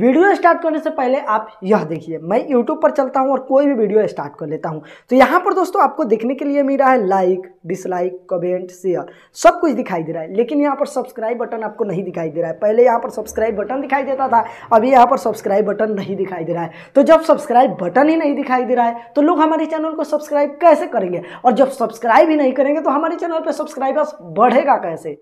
video start करने से पहले आप यह देखिए मैं यूट्यूब पर चलता हूँ और कोई भी वीडियो स्टार्ट कर लेता हूँ तो यहाँ पर दोस्तों आपको देखने के लिए मिला है लाइक डिसलाइक कमेंट शेयर सब कुछ दिखाई दे रहा है लेकिन यहाँ पर सब्सक्राइब बटन आपको नहीं दिखाई दे रहा है पहले यहाँ पर सब्सक्राइब बटन दिखाई देता था अभी यहाँ पर सब्सक्राइब बटन नहीं दिखाई दे रहा है तो जब सब्सक्राइब बटन ही नहीं दिखाई दे रहा है तो लोग हमारे चैनल को सब्सक्राइब कैसे करेंगे और जब सब्सक्राइब ही नहीं करेंगे तो हमारे चैनल पर सब्सक्राइबर्स बढ़ेगा कैसे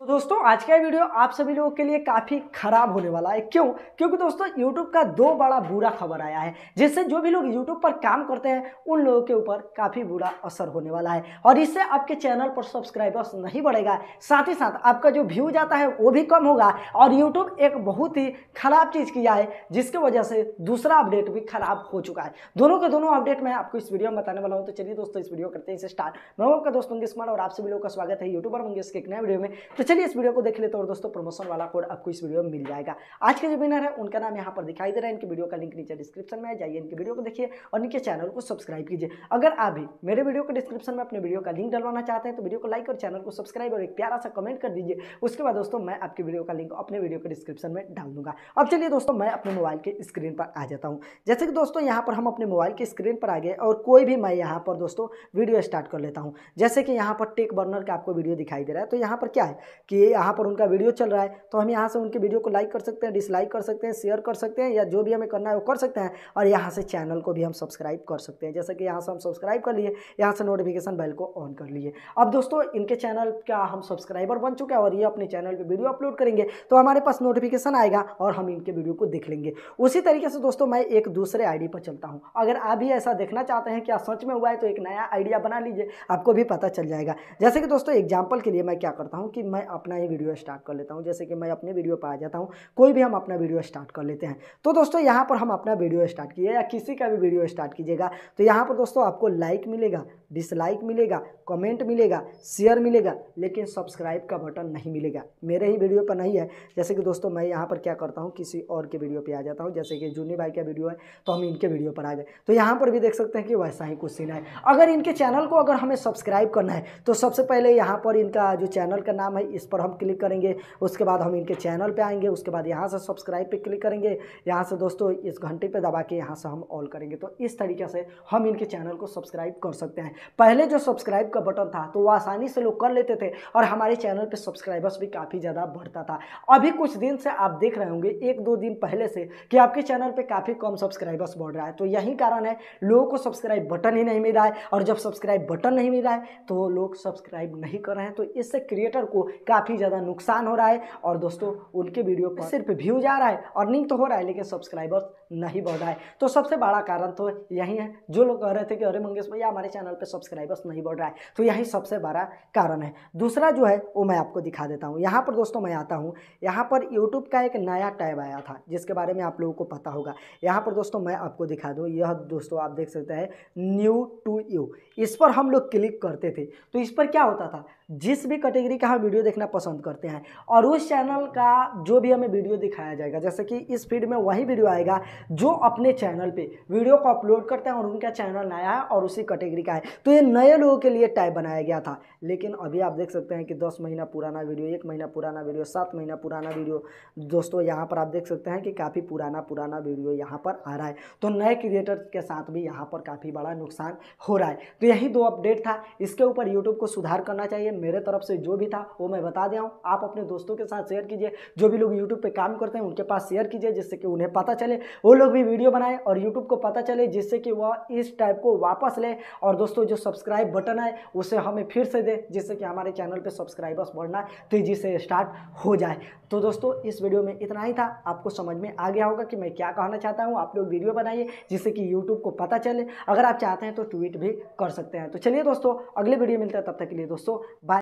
तो दोस्तों आज का वीडियो आप सभी लोगों के लिए काफ़ी खराब होने वाला है क्यों क्योंकि दोस्तों यूट्यूब का दो बड़ा बुरा खबर आया है जिससे जो भी लोग यूट्यूब पर काम करते हैं उन लोगों के ऊपर काफ़ी बुरा असर होने वाला है और इससे आपके चैनल पर सब्सक्राइबर्स नहीं बढ़ेगा साथ ही साथ आपका जो व्यूज आता है वो भी कम होगा और यूट्यूब एक बहुत ही खराब चीज़ किया है जिसकी वजह से दूसरा अपडेट भी खराब हो चुका है दोनों के दोनों अपडेट मैं आपको इस वीडियो में बताने वाला हूँ तो चलिए दोस्तों इस वीडियो करते हैं इसे स्टार्ट मैं आपका दोस्त मंगेश कुमार और आप सभी लोगों का स्वागत है यूट्यूबर मंगेश के एक नए वीडियो में तो चलिए इस वीडियो को देख लेते हैं और दोस्तों प्रमोशन वाला कोड आपको इस वीडियो में मिल जाएगा आज के जो विनर है उनका नाम यहाँ पर दिखाई दे रहा है इनकी वीडियो का लिंक नीचे डिस्क्रिप्शन में जाइए इनकी वीडियो को देखिए और इनके चैनल को सब्सक्राइब कीजिए अगर आप भी मेरे वीडियो के डिस्क्रिप्शन में अपने वीडियो का लिंक डलवाना चाहते हैं तो वीडियो को लाइक और चैनल को सब्सक्राइब और एक प्यारा सा कमेंट कर दीजिए उसके बाद दोस्तों मैं आपकी वीडियो का लिंक अपने वीडियो के डिस्क्रिप्शन में डाल दूंगा अब चलिए दोस्तों मैं अपने मोबाइल के स्क्रीन पर आ जाता हूँ जैसे कि दोस्तों यहाँ पर हम अपने मोबाइल के स्क्रीन पर आ गए और कोई भी मैं यहाँ पर दोस्तों वीडियो स्टार्ट कर लेता हूँ जैसे कि यहाँ पर टेक बर्नर का आपको वीडियो दिखाई दे रहा है तो यहाँ पर क्या है कि यहाँ पर उनका वीडियो चल रहा है तो हम यहाँ से उनके वीडियो को लाइक कर सकते हैं डिसलाइक कर सकते हैं शेयर कर सकते हैं या जो भी हमें करना है वो कर सकते हैं और यहाँ से चैनल को भी हम सब्सक्राइब कर सकते हैं जैसे कि यहाँ से हम सब्सक्राइब कर लिए यहाँ से नोटिफिकेशन बेल को ऑन कर लिए अब दोस्तों इनके चैनल का हम सब्सक्राइबर बन चुके हैं और ये अपने चैनल पर वीडियो अपलोड करेंगे तो हमारे पास नोटिफिकेशन आएगा और हम इनके वीडियो को देख लेंगे उसी तरीके से दोस्तों मैं एक दूसरे आई पर चलता हूँ अगर आप भी ऐसा देखना चाहते हैं क्या सच में हुआ है तो एक नया आइडिया बना लीजिए आपको भी पता चल जाएगा जैसे कि दोस्तों एग्जाम्पल के लिए मैं क्या करता हूँ कि मैं अपना ही वीडियो स्टार्ट कर लेता हूँ जैसे कि मैं अपने वीडियो पर आ जाता हूँ कोई भी हम अपना वीडियो स्टार्ट कर लेते हैं तो दोस्तों यहाँ पर हम अपना वीडियो स्टार्ट किए या किसी का भी वीडियो स्टार्ट कीजिएगा तो यहाँ पर दोस्तों आपको लाइक मिलेगा डिसलाइक मिलेगा कमेंट मिलेगा शेयर मिलेगा लेकिन सब्सक्राइब का बटन नहीं मिलेगा मेरे ही वीडियो पर नहीं है जैसे कि दोस्तों मैं यहाँ पर क्या करता हूँ किसी और के वीडियो पर आ जाता हूँ जैसे कि जूनी भाई का वीडियो है तो हम इनके वीडियो पर आ गए तो यहाँ पर भी देख सकते हैं कि वैसा ही कुछ सीन है अगर इनके चैनल को अगर हमें सब्सक्राइब करना है तो सबसे पहले यहाँ पर इनका जो चैनल का नाम है इस पर हम क्लिक करेंगे उसके बाद हम इनके चैनल पे आएंगे उसके बाद यहाँ से सब्सक्राइब पे क्लिक करेंगे यहाँ से दोस्तों इस घंटे पे दबा के यहाँ से हम ऑल करेंगे तो इस तरीके से हम इनके चैनल को सब्सक्राइब कर सकते हैं पहले जो सब्सक्राइब का बटन था तो वो आसानी से लोग कर लेते थे और हमारे चैनल पर सब्सक्राइबर्स भी काफ़ी ज़्यादा बढ़ता था अभी कुछ दिन से आप देख रहे होंगे एक दो दिन पहले से कि आपके चैनल पर काफ़ी कम सब्सक्राइबर्स बढ़ रहा है तो यही कारण है लोगों को सब्सक्राइब बटन ही नहीं मिल रहा है और जब सब्सक्राइब बटन नहीं मिल रहा है तो लोग सब्सक्राइब नहीं कर रहे हैं तो इससे क्रिएटर को काफ़ी ज़्यादा नुकसान हो रहा है और दोस्तों उनके वीडियो पर सिर्फ व्यू जा रहा है अर्निंग तो हो रहा है लेकिन सब्सक्राइबर्स नहीं बढ़ रहा है तो सबसे बड़ा कारण तो यही है जो लोग कह रहे थे कि अरे मंगेश भैया हमारे चैनल पर सब्सक्राइबर्स नहीं बढ़ रहा है तो यही सबसे बड़ा कारण है दूसरा जो है वो मैं आपको दिखा देता हूँ यहाँ पर दोस्तों मैं आता हूँ यहाँ पर यूट्यूब का एक नया टैब आया था जिसके बारे में आप लोगों को पता होगा यहाँ पर दोस्तों मैं आपको दिखा दूँ यह दोस्तों आप देख सकते हैं न्यू टू यू इस पर हम लोग क्लिक करते थे तो इस पर क्या होता था जिस भी कैटेगरी का हम वीडियो देखना पसंद करते हैं और उस चैनल का जो भी हमें वीडियो दिखाया जाएगा जैसे कि इस फीड में वही वीडियो आएगा जो अपने चैनल पे वीडियो को अपलोड करते हैं और उनका चैनल नया है और उसी कैटेगरी का है तो ये नए लोगों के लिए टाइप बनाया गया था लेकिन अभी आप देख सकते हैं कि दस महीना पुराना वीडियो एक महीना पुराना वीडियो सात महीना पुराना वीडियो दोस्तों यहाँ पर आप देख सकते हैं कि काफ़ी पुराना पुराना वीडियो यहाँ पर आ रहा है तो नए क्रिएटर के साथ भी यहाँ पर काफ़ी बड़ा नुकसान हो रहा है तो यही दो अपडेट था इसके ऊपर यूट्यूब को सुधार करना चाहिए मेरे तरफ से जो भी था वो मैं बता दिया हूँ आप अपने दोस्तों के साथ शेयर कीजिए जो भी लोग यूट्यूब पर काम करते हैं उनके पास शेयर कीजिए जिससे कि उन्हें पता चले वो लोग भी वीडियो बनाए और यूट्यूब को पता चले जिससे कि वह इस टाइप को वापस ले और दोस्तों जो सब्सक्राइब बटन है उसे हमें फिर से दे जिससे कि हमारे चैनल पर सब्सक्राइबर्स बढ़ना तेज़ी से स्टार्ट हो जाए तो दोस्तों इस वीडियो में इतना ही था आपको समझ में आ गया होगा कि मैं क्या कहना चाहता हूँ आप लोग वीडियो बनाइए जिससे कि यूट्यूब को पता चले अगर आप चाहते हैं तो ट्वीट भी कर सकते हैं तो चलिए दोस्तों अगले वीडियो मिलते हैं तब तक के लिए दोस्तों